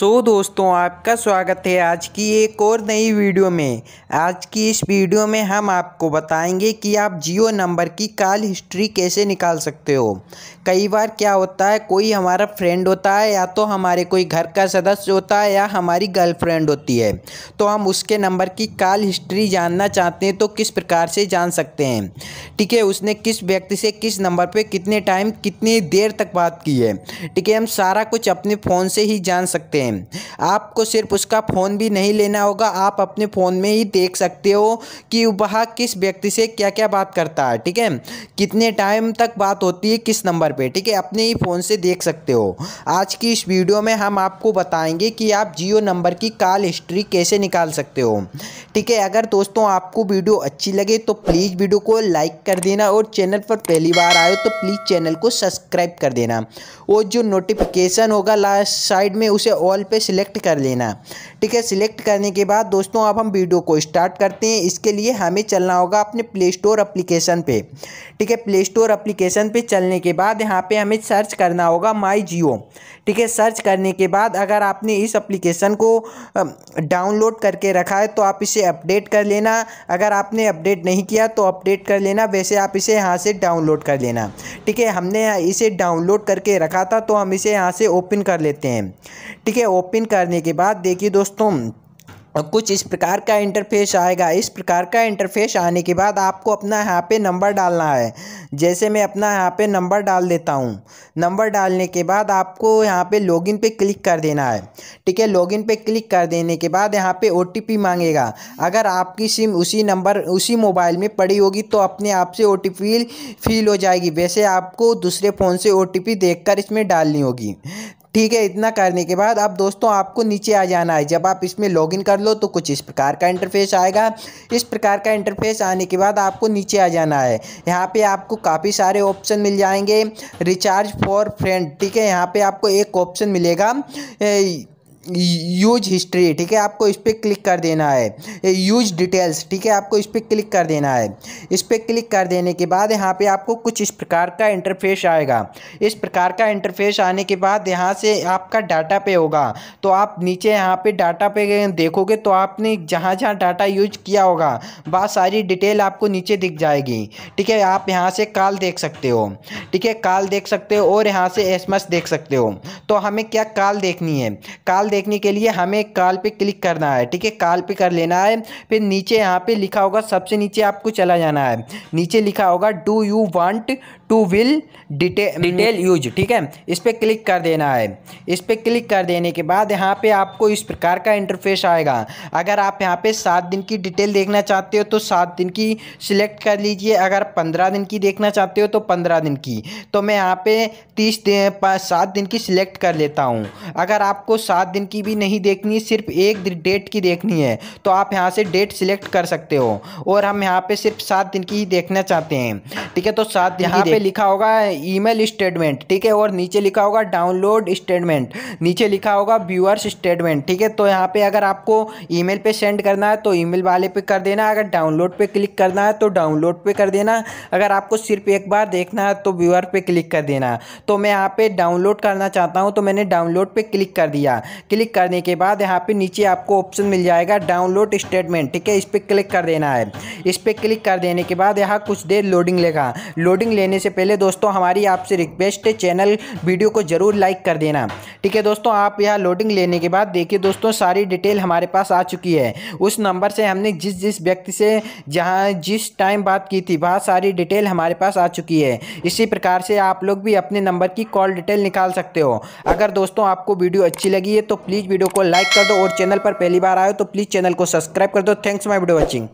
सो so, दोस्तों आपका स्वागत है आज की एक और नई वीडियो में आज की इस वीडियो में हम आपको बताएंगे कि आप जियो नंबर की कॉल हिस्ट्री कैसे निकाल सकते हो कई बार क्या होता है कोई हमारा फ्रेंड होता है या तो हमारे कोई घर का सदस्य होता है या हमारी गर्लफ्रेंड होती है तो हम उसके नंबर की कॉल हिस्ट्री जानना चाहते हैं तो किस प्रकार से जान सकते हैं ठीक है उसने किस व्यक्ति से किस नंबर पर कितने टाइम कितनी देर तक बात की है ठीक है हम सारा कुछ अपने फ़ोन से ही जान सकते हैं हैं आपको सिर्फ उसका फ़ोन भी नहीं लेना होगा आप अपने फ़ोन में ही देख सकते हो कि वह किस व्यक्ति से क्या क्या बात करता है ठीक है कितने टाइम तक बात होती है किस नंबर पे ठीक है अपने ही फ़ोन से देख सकते हो आज की इस वीडियो में हम आपको बताएंगे कि आप जियो नंबर की कॉल हिस्ट्री कैसे निकाल सकते हो ठीक है अगर दोस्तों आपको वीडियो अच्छी लगे तो प्लीज़ वीडियो को लाइक कर देना और चैनल पर पहली बार आए तो प्लीज़ चैनल को सब्सक्राइब कर देना और जो नोटिफिकेशन होगा लास्ट साइड में उसे ऑल ऑल पे सिलेक्ट कर लेना ठीक है सिलेक्ट करने के बाद दोस्तों अब हम वीडियो को स्टार्ट करते हैं इसके लिए हमें चलना होगा अपने प्ले स्टोर अप्लीकेशन पर ठीक है प्ले स्टोर अप्लीकेशन पर चलने के बाद यहाँ पर हमें सर्च करना होगा माई जियो ठीक है सर्च करने के बाद अगर आपने इस अप्लीकेशन को डाउनलोड करके रखा है तो आप इसे अपडेट कर लेना अगर आपने अपडेट नहीं किया तो अपडेट कर लेना वैसे आप इसे यहाँ से डाउनलोड कर लेना ठीक है हमने इसे डाउनलोड करके रखा था तो हम इसे यहाँ से ओपन कर लेते हैं ठीक है ओपन करने के बाद देखिए दोस्तों कुछ इस प्रकार का इंटरफेस आएगा इस प्रकार का इंटरफेस आने के बाद आपको अपना यहाँ पे नंबर डालना है जैसे मैं अपना यहाँ पे नंबर डाल देता हूँ नंबर डालने के बाद आपको यहाँ पे लॉगिन पे क्लिक कर देना है ठीक है लॉगिन पे क्लिक कर देने के बाद यहाँ पे ओ मांगेगा अगर आपकी सिम उसी नंबर उसी मोबाइल में पड़ी होगी तो अपने आप से ओ फील हो जाएगी वैसे आपको दूसरे फ़ोन से ओ टी इसमें डालनी होगी ठीक है इतना करने के बाद अब दोस्तों आपको नीचे आ जाना है जब आप इसमें लॉगिन कर लो तो कुछ इस प्रकार का इंटरफेस आएगा इस प्रकार का इंटरफेस आने के बाद आपको नीचे आ जाना है यहाँ पे आपको काफ़ी सारे ऑप्शन मिल जाएंगे रिचार्ज फॉर फ्रेंड ठीक है यहाँ पे आपको एक ऑप्शन मिलेगा यूज हिस्ट्री ठीक है आपको इस पर क्लिक कर देना है यूज डिटेल्स ठीक है आपको इस पर क्लिक कर देना है इस पर क्लिक कर देने के बाद यहाँ पे आपको कुछ इस प्रकार का इंटरफेस आएगा इस प्रकार का इंटरफेस आने के बाद यहाँ से आपका डाटा पे होगा तो आप नीचे यहाँ पे डाटा पे देखोगे तो आपने जहाँ जहाँ डाटा यूज किया होगा वह सारी डिटेल आपको नीचे दिख जाएगी ठीक है आप यहाँ से कॉल देख सकते हो ठीक है कॉल देख सकते हो और यहाँ से एस देख सकते हो तो हमें क्या कॉल देखनी है कॉल देखने के लिए हमें कॉल पे क्लिक करना है ठीक है कॉल पे कर लेना है फिर नीचे यहाँ पे लिखा होगा सबसे नीचे आपको चला जाना है नीचे लिखा होगा do you want to will detail detail use ठीक है इस पर क्लिक कर देना है इस पर क्लिक कर देने के बाद यहाँ पे आपको इस प्रकार का इंटरफेस आएगा अगर आप यहाँ पे सात दिन की डिटेल देखना चाहते हो तो सात दिन की सिलेक्ट कर लीजिए अगर पंद्रह दिन की देखना चाहते हो तो पंद्रह दिन की तो मैं यहाँ पे तीस दिन सात दिन की सिलेक्ट कर लेता हूँ अगर आपको सात दिन दिन की भी नहीं देखनी सिर्फ एक डेट की देखनी है तो आप यहाँ से डेट सिलेक्ट कर सकते हो और हम यहाँ पे सिर्फ सात दिन की ही देखना चाहते हैं ठीक है तो सात यहाँ पे लिखा होगा ईमेल स्टेटमेंट ठीक है और नीचे लिखा होगा डाउनलोड स्टेटमेंट नीचे लिखा होगा व्यूअर्स स्टेटमेंट ठीक है तो यहाँ पे अगर आपको ईमेल पे सेंड करना है तो ईमेल वाले पे कर देना अगर डाउनलोड पे क्लिक करना है तो डाउनलोड पे कर देना अगर आपको सिर्फ एक बार देखना है तो व्यूअर पे क्लिक कर देना तो मैं यहाँ पे डाउनलोड करना चाहता हूँ तो मैंने डाउनलोड पे क्लिक कर दिया क्लिक करने के बाद यहाँ पे नीचे आपको ऑप्शन मिल जाएगा डाउनलोड स्टेटमेंट ठीक है इस पर क्लिक कर देना है इस पर क्लिक कर देने के बाद यहाँ कुछ देर लोडिंग लेगा लोडिंग लेने से पहले दोस्तों हमारी आपसे रिक्वेस्ट है चैनल वीडियो को ज़रूर लाइक कर देना ठीक है दोस्तों आप यहाँ लोडिंग लेने के बाद देखिए दोस्तों सारी डिटेल हमारे पास आ चुकी है उस नंबर से हमने जिस जिस व्यक्ति से जहाँ जिस टाइम बात की थी वह सारी डिटेल हमारे पास आ चुकी है इसी प्रकार से आप लोग भी अपने नंबर की कॉल डिटेल निकाल सकते हो अगर दोस्तों आपको वीडियो अच्छी लगी है तो प्लीज़ वीडियो को लाइक कर दो और चैनल पर पहली बार आए तो प्लीज़ चैनल को सब्सक्राइब कर दो थैंक्स माई वीडियो वॉचिंग